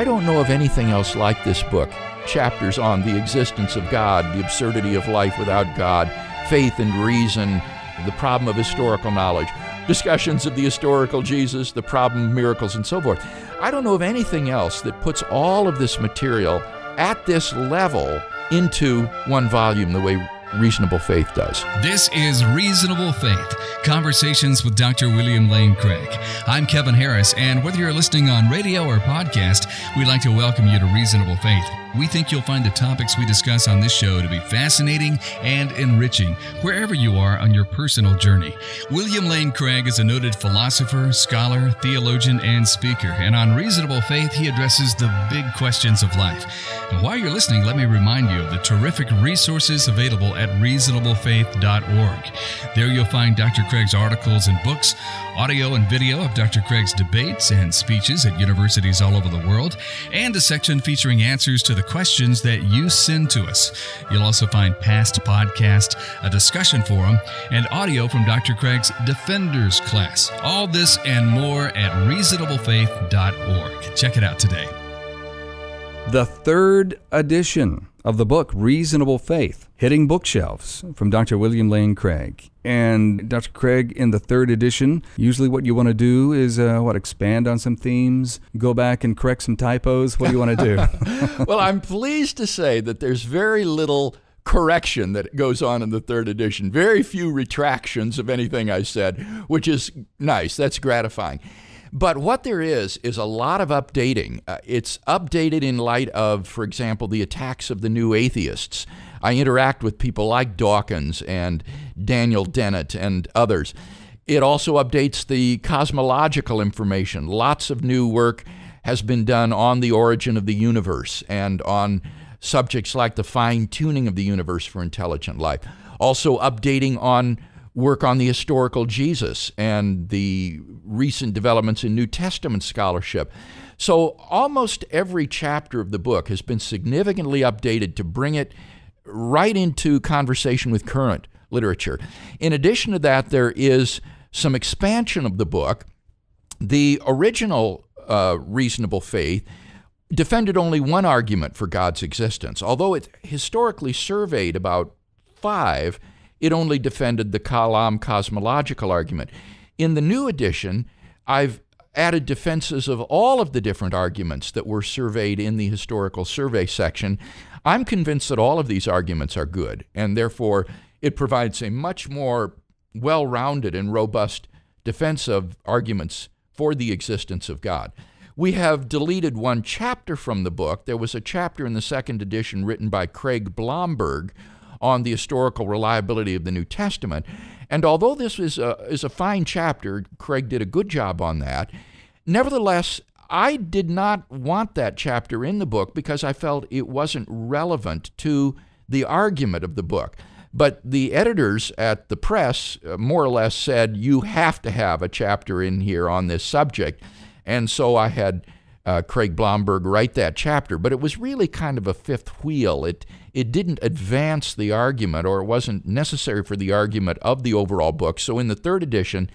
I don't know of anything else like this book. Chapters on the existence of God, the absurdity of life without God, faith and reason, the problem of historical knowledge, discussions of the historical Jesus, the problem of miracles, and so forth. I don't know of anything else that puts all of this material at this level into one volume the way reasonable faith does. This is Reasonable Faith Conversations with Dr. William Lane Craig. I'm Kevin Harris, and whether you're listening on radio or podcast, we'd like to welcome you to Reasonable Faith. We think you'll find the topics we discuss on this show to be fascinating and enriching wherever you are on your personal journey. William Lane Craig is a noted philosopher, scholar, theologian, and speaker, and on Reasonable Faith, he addresses the big questions of life. And while you're listening, let me remind you of the terrific resources available at reasonablefaith.org. There you'll find Dr. Craig's articles and books audio and video of Dr. Craig's debates and speeches at universities all over the world, and a section featuring answers to the questions that you send to us. You'll also find past podcasts, a discussion forum, and audio from Dr. Craig's Defenders class. All this and more at reasonablefaith.org. Check it out today. The third edition of the book Reasonable Faith Hitting Bookshelves from Dr. William Lane Craig. And Dr. Craig, in the third edition, usually what you want to do is uh, what expand on some themes, go back and correct some typos. What do you want to do? well, I'm pleased to say that there's very little correction that goes on in the third edition, very few retractions of anything I said, which is nice. That's gratifying. But what there is is a lot of updating. Uh, it's updated in light of, for example, the attacks of the new atheists. I interact with people like Dawkins and Daniel Dennett and others. It also updates the cosmological information. Lots of new work has been done on the origin of the universe and on subjects like the fine tuning of the universe for intelligent life. Also, updating on work on the historical Jesus and the recent developments in New Testament scholarship. So almost every chapter of the book has been significantly updated to bring it right into conversation with current literature. In addition to that, there is some expansion of the book. The original uh, reasonable faith defended only one argument for God's existence, although it historically surveyed about five it only defended the Kalam cosmological argument. In the new edition, I've added defenses of all of the different arguments that were surveyed in the historical survey section. I'm convinced that all of these arguments are good, and therefore it provides a much more well rounded and robust defense of arguments for the existence of God. We have deleted one chapter from the book. There was a chapter in the second edition written by Craig Blomberg on the historical reliability of the New Testament. And although this is a, is a fine chapter, Craig did a good job on that. Nevertheless, I did not want that chapter in the book because I felt it wasn't relevant to the argument of the book. But the editors at the press uh, more or less said, you have to have a chapter in here on this subject. And so I had uh, Craig Blomberg write that chapter, but it was really kind of a fifth wheel. It it didn't advance the argument, or it wasn't necessary for the argument of the overall book. So in the third edition,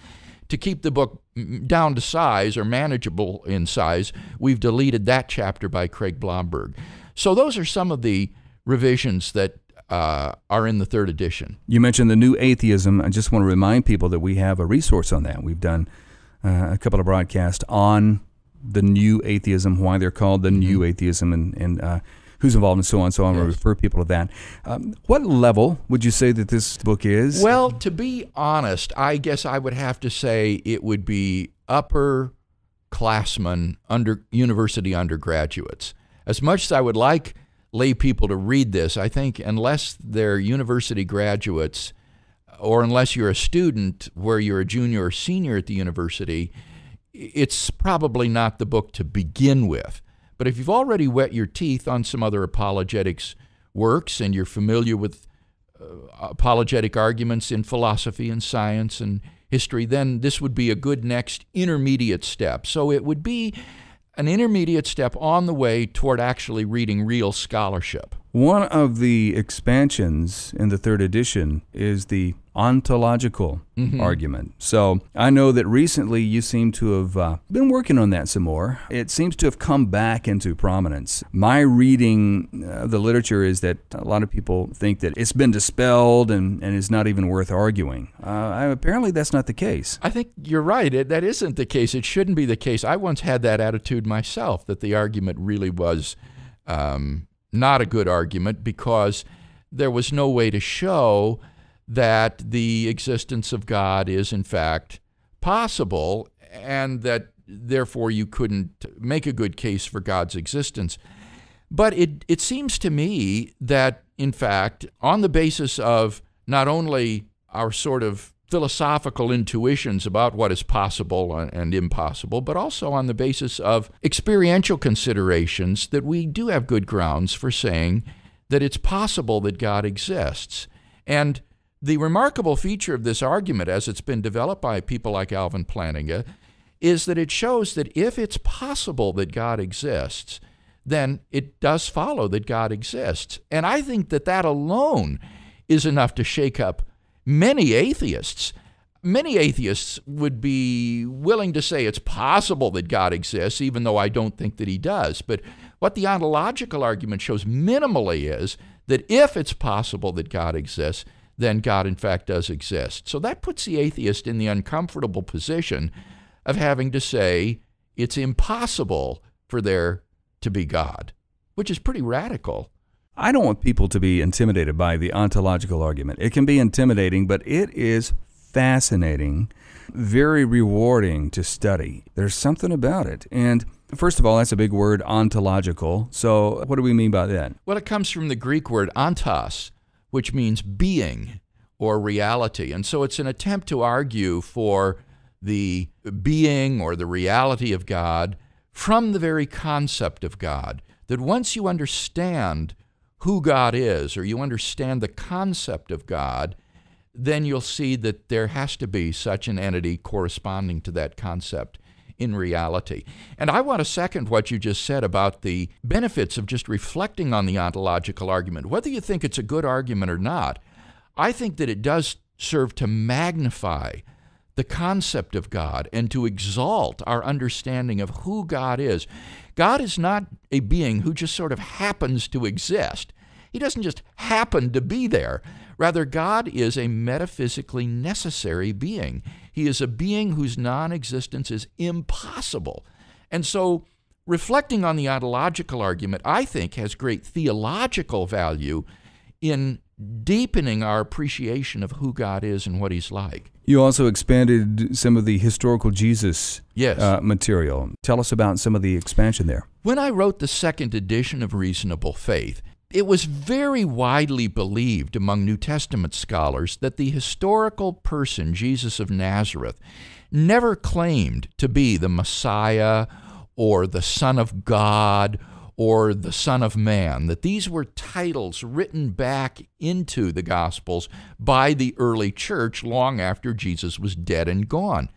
to keep the book down to size or manageable in size, we've deleted that chapter by Craig Blomberg. So those are some of the revisions that uh, are in the third edition. You mentioned the new atheism. I just want to remind people that we have a resource on that. We've done uh, a couple of broadcasts on the new atheism, why they're called the new mm-hmm. atheism, and, and uh, who's involved, and so on. So I'm yes. going to refer people to that. Um, what level would you say that this book is? Well, to be honest, I guess I would have to say it would be upper classmen, under university undergraduates. As much as I would like lay people to read this, I think unless they're university graduates, or unless you're a student where you're a junior or senior at the university it's probably not the book to begin with. But if you've already wet your teeth on some other apologetics works and you're familiar with uh, apologetic arguments in philosophy and science and history, then this would be a good next intermediate step. So it would be an intermediate step on the way toward actually reading real scholarship. One of the expansions in the third edition is the ontological mm-hmm. argument. So I know that recently you seem to have uh, been working on that some more. It seems to have come back into prominence. My reading uh, of the literature is that a lot of people think that it's been dispelled and, and is not even worth arguing. Uh, apparently, that's not the case. I think you're right. It, that isn't the case. It shouldn't be the case. I once had that attitude myself that the argument really was. Um, not a good argument because there was no way to show that the existence of God is, in fact, possible and that therefore you couldn't make a good case for God's existence. But it, it seems to me that, in fact, on the basis of not only our sort of philosophical intuitions about what is possible and impossible, but also on the basis of experiential considerations that we do have good grounds for saying that it's possible that God exists. And the remarkable feature of this argument, as it's been developed by people like Alvin Plantinga, is that it shows that if it's possible that God exists, then it does follow that God exists. And I think that that alone is enough to shake up many atheists many atheists would be willing to say it's possible that God exists, even though I don't think that he does. But what the ontological argument shows minimally is that if it's possible that God exists, then God in fact does exist. So that puts the atheist in the uncomfortable position of having to say it's impossible for there to be God, which is pretty radical. I don't want people to be intimidated by the ontological argument. It can be intimidating, but it is fascinating, very rewarding to study. There's something about it. And First of all, that's a big word, ontological. So, what do we mean by that? Well, it comes from the Greek word ontos, which means being or reality. And so, it's an attempt to argue for the being or the reality of God from the very concept of God. That once you understand who God is or you understand the concept of God, then you'll see that there has to be such an entity corresponding to that concept in reality. And I want to second what you just said about the benefits of just reflecting on the ontological argument. Whether you think it's a good argument or not, I think that it does serve to magnify the concept of God and to exalt our understanding of who God is. God is not a being who just sort of happens to exist. He doesn't just happen to be there. Rather, God is a metaphysically necessary being. He is a being whose non existence is impossible. And so, reflecting on the ontological argument, I think has great theological value in deepening our appreciation of who God is and what He's like. You also expanded some of the historical Jesus yes. uh, material. Tell us about some of the expansion there. When I wrote the second edition of Reasonable Faith, it was very widely believed among New Testament scholars that the historical person, Jesus of Nazareth, never claimed to be the Messiah or the Son of God or the Son of Man, that these were titles written back into the Gospels by the early church long after Jesus was dead and gone.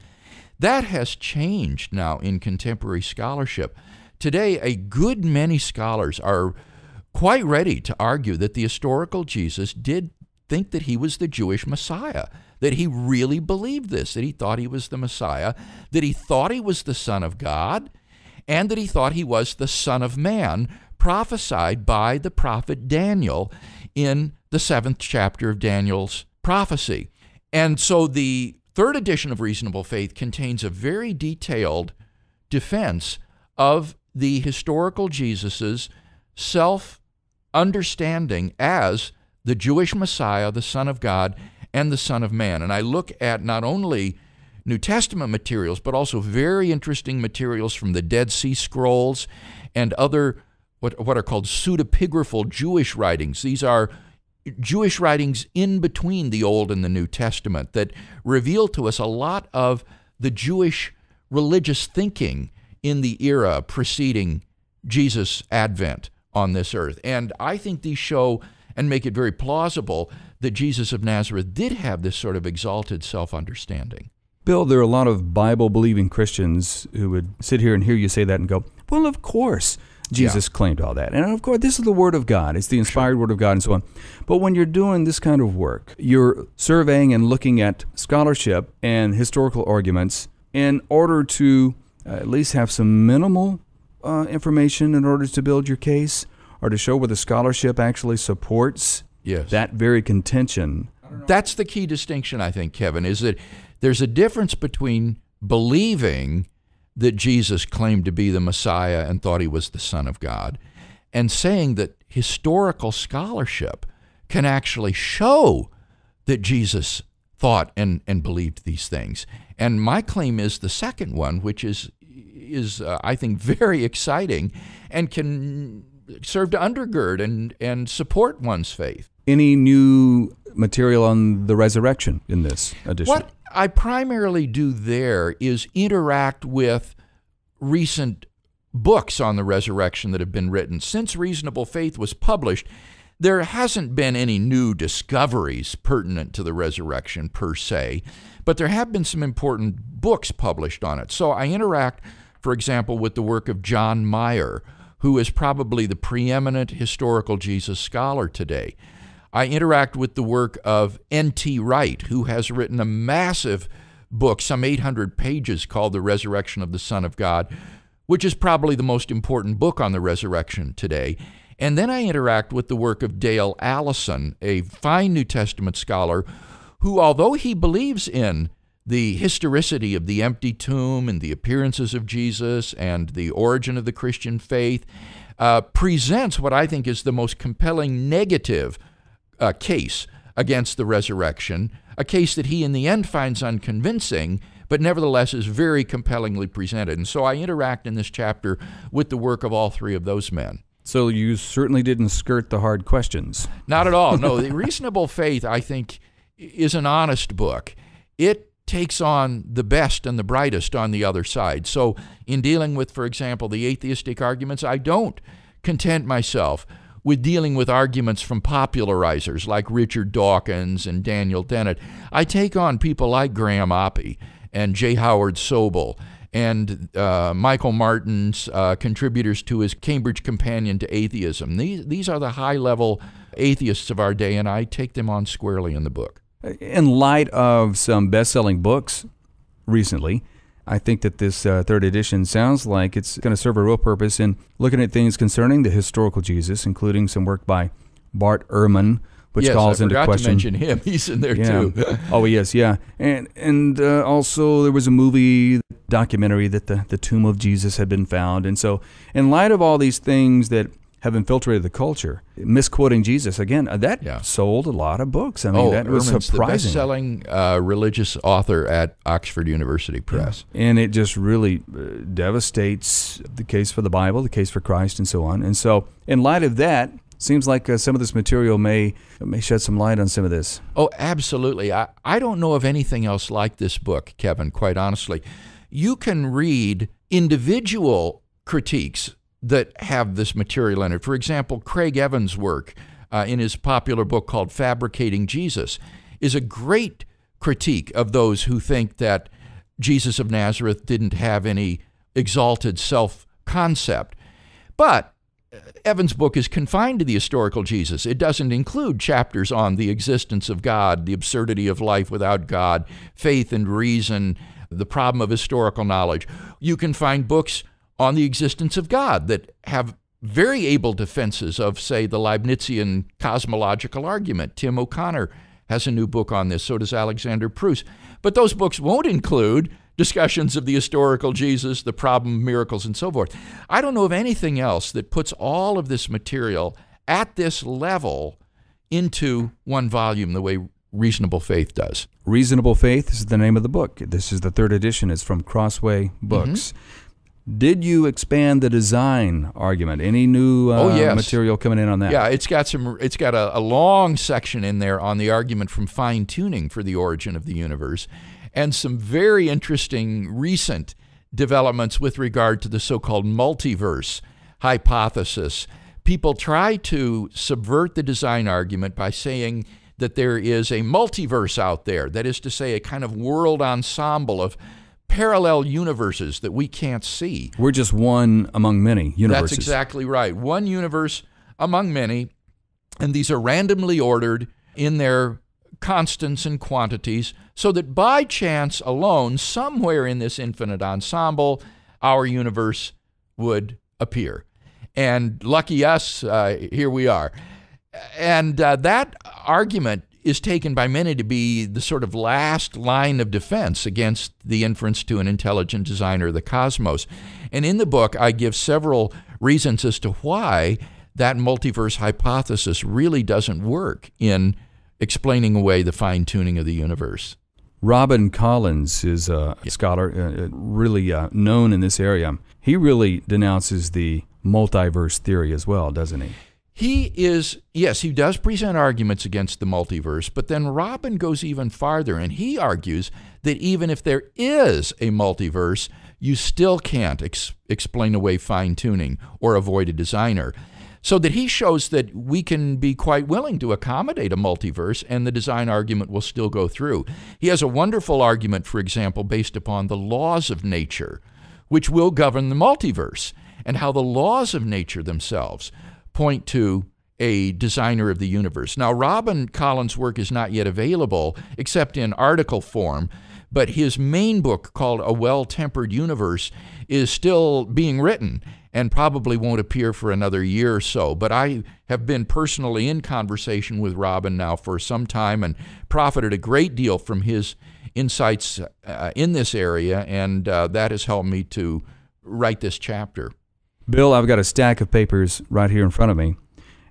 That has changed now in contemporary scholarship. Today, a good many scholars are quite ready to argue that the historical Jesus did think that he was the Jewish Messiah, that he really believed this, that he thought he was the Messiah, that he thought he was the Son of God, and that he thought he was the Son of Man, prophesied by the prophet Daniel in the seventh chapter of Daniel's prophecy. And so the third edition of Reasonable Faith contains a very detailed defense of the historical Jesus's self understanding as the Jewish Messiah, the Son of God, and the Son of Man. And I look at not only New Testament materials, but also very interesting materials from the Dead Sea Scrolls and other what, what are called pseudepigraphal Jewish writings. These are Jewish writings in between the Old and the New Testament that reveal to us a lot of the Jewish religious thinking in the era preceding Jesus' advent on this earth. And I think these show and make it very plausible that Jesus of Nazareth did have this sort of exalted self understanding. Bill, there are a lot of Bible believing Christians who would sit here and hear you say that and go, well, of course. Jesus yeah. claimed all that. And of course, this is the Word of God. It's the inspired sure. Word of God and so on. But when you're doing this kind of work, you're surveying and looking at scholarship and historical arguments in order to uh, at least have some minimal uh, information in order to build your case or to show where the scholarship actually supports yes. that very contention. That's the key distinction, I think, Kevin, is that there's a difference between believing that Jesus claimed to be the Messiah and thought he was the Son of God and saying that historical scholarship can actually show that Jesus thought and, and believed these things. And my claim is the second one, which is, is uh, I think, very exciting and can serve to undergird and, and support one's faith any new material on the resurrection in this edition? What I primarily do there is interact with recent books on the resurrection that have been written. Since Reasonable Faith was published, there hasn't been any new discoveries pertinent to the resurrection per se, but there have been some important books published on it. So I interact, for example, with the work of John Meyer, who is probably the preeminent historical Jesus scholar today. I interact with the work of N.T. Wright, who has written a massive book, some 800 pages, called The Resurrection of the Son of God, which is probably the most important book on the resurrection today. And then I interact with the work of Dale Allison, a fine New Testament scholar who, although he believes in the historicity of the empty tomb and the appearances of Jesus and the origin of the Christian faith, uh, presents what I think is the most compelling negative uh, case against the resurrection, a case that he in the end finds unconvincing, but nevertheless is very compellingly presented. And so I interact in this chapter with the work of all three of those men. So you certainly didn't skirt the hard questions. Not at all. No, The Reasonable Faith, I think, is an honest book. It takes on the best and the brightest on the other side. So, in dealing with, for example, the atheistic arguments, I don't content myself with dealing with arguments from popularizers like Richard Dawkins and Daniel Dennett. I take on people like Graham Oppie and J. Howard Sobel and uh, Michael Martin's uh, contributors to his Cambridge Companion to Atheism. These, these are the high level atheists of our day, and I take them on squarely in the book. In light of some best selling books recently, I think that this uh, third edition sounds like it's going to serve a real purpose in looking at things concerning the historical Jesus, including some work by Bart Ehrman, which yes, calls I into question. To mention him; he's in there yeah. too. oh, yes, yeah, and and uh, also there was a movie documentary that the the tomb of Jesus had been found, and so in light of all these things that have infiltrated the culture. Misquoting Jesus again, uh, that yeah. sold a lot of books. I mean, oh, that was surprising. the best-selling uh, religious author at Oxford University Press, yeah. and it just really uh, devastates the case for the Bible, the case for Christ, and so on. And so, in light of that, seems like uh, some of this material may may shed some light on some of this. Oh, absolutely. I, I don't know of anything else like this book, Kevin, quite honestly. You can read individual critiques that have this material in it. For example, Craig Evans' work uh, in his popular book called Fabricating Jesus is a great critique of those who think that Jesus of Nazareth didn't have any exalted self concept. But uh, Evans' book is confined to the historical Jesus. It doesn't include chapters on the existence of God, the absurdity of life without God, faith and reason, the problem of historical knowledge. You can find books on the existence of God that have very able defenses of, say, the Leibnizian cosmological argument. Tim O'Connor has a new book on this, so does Alexander Proust. But those books won't include discussions of the historical Jesus, the problem, of miracles, and so forth. I don't know of anything else that puts all of this material at this level into one volume the way Reasonable Faith does. Reasonable Faith is the name of the book. This is the third edition. It's from Crossway Books. Mm-hmm. Did you expand the design argument? Any new oh, uh, oh, yes. material coming in on that? Yeah, it's got some. It's got a, a long section in there on the argument from fine tuning for the origin of the universe, and some very interesting recent developments with regard to the so-called multiverse hypothesis. People try to subvert the design argument by saying that there is a multiverse out there. That is to say, a kind of world ensemble of parallel universes that we can't see. We're just one among many universes. That's exactly right. One universe among many, and these are randomly ordered in their constants and quantities, so that by chance alone, somewhere in this infinite ensemble, our universe would appear. And lucky us, uh, here we are. And uh, that argument is taken by many to be the sort of last line of defense against the inference to an intelligent designer of the cosmos. And in the book, I give several reasons as to why that multiverse hypothesis really doesn't work in explaining away the fine tuning of the universe. Robin Collins is a yeah. scholar, uh, uh, really uh, known in this area. He really denounces the multiverse theory as well, doesn't he? He is, yes, he does present arguments against the multiverse, but then Robin goes even farther and he argues that even if there is a multiverse, you still can't ex- explain away fine tuning or avoid a designer. So that he shows that we can be quite willing to accommodate a multiverse and the design argument will still go through. He has a wonderful argument, for example, based upon the laws of nature, which will govern the multiverse, and how the laws of nature themselves point to a designer of the universe. Now, Robin Collins' work is not yet available except in article form, but his main book called A Well Tempered Universe is still being written and probably won't appear for another year or so. But I have been personally in conversation with Robin now for some time and profited a great deal from his insights uh, in this area, and uh, that has helped me to write this chapter. Bill, I've got a stack of papers right here in front of me,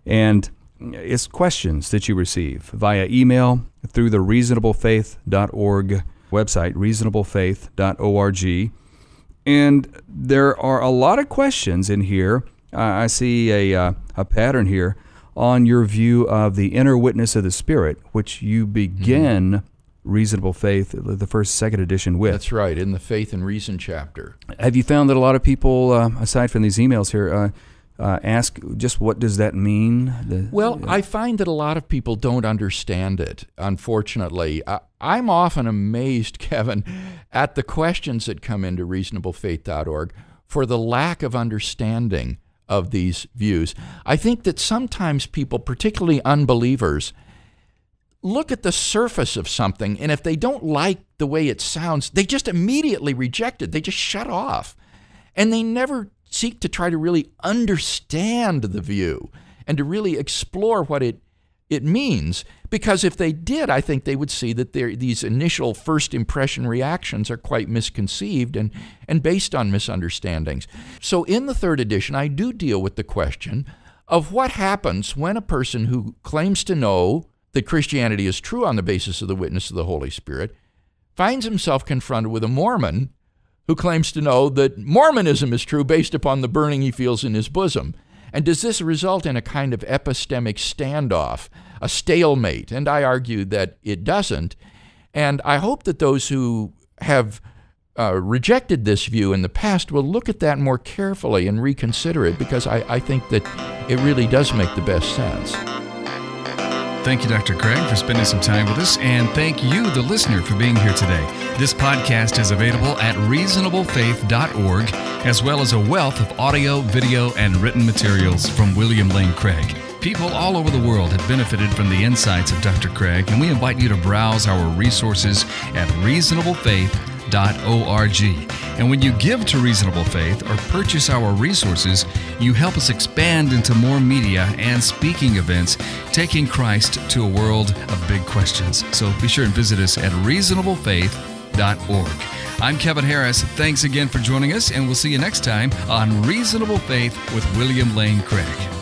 and it's questions that you receive via email through the reasonablefaith.org website, reasonablefaith.org. And there are a lot of questions in here. Uh, I see a, uh, a pattern here on your view of the inner witness of the Spirit, which you mm-hmm. begin mm-hmm. Reasonable Faith, the first second edition with. That's right, in the Faith and Reason chapter. Have you found that a lot of people, uh, aside from these emails here, uh, uh, ask just what does that mean? The, well, I find that a lot of people don't understand it, unfortunately. I, I'm often amazed, Kevin, at the questions that come into reasonablefaith.org for the lack of understanding of these views. I think that sometimes people, particularly unbelievers, look at the surface of something, and if they don't like the way it sounds, they just immediately reject it. They just shut off. And they never seek to try to really understand the view and to really explore what it it means because if they did i think they would see that these initial first impression reactions are quite misconceived and, and based on misunderstandings so in the third edition i do deal with the question of what happens when a person who claims to know that Christianity is true on the basis of the witness of the Holy Spirit, finds himself confronted with a Mormon who claims to know that Mormonism is true based upon the burning he feels in his bosom. And does this result in a kind of epistemic standoff, a stalemate? And I argue that it doesn't. And I hope that those who have uh, rejected this view in the past will look at that more carefully and reconsider it because I, I think that it really does make the best sense. Thank you, Dr. Craig, for spending some time with us. And thank you, the listener, for being here today. This podcast is available at reasonablefaith.org, as well as a wealth of audio, video, and written materials from William Lane Craig. People all over the world have benefited from the insights of Dr. Craig, and we invite you to browse our resources at reasonablefaith.org reasonablefaith.org. And when you give to Reasonable Faith or purchase our resources, you help us expand into more media and speaking events, taking Christ to a world of big questions. So be sure and visit us at reasonablefaith.org. I'm Kevin Harris. Thanks again for joining us, and we'll see you next time on Reasonable Faith with William Lane Craig.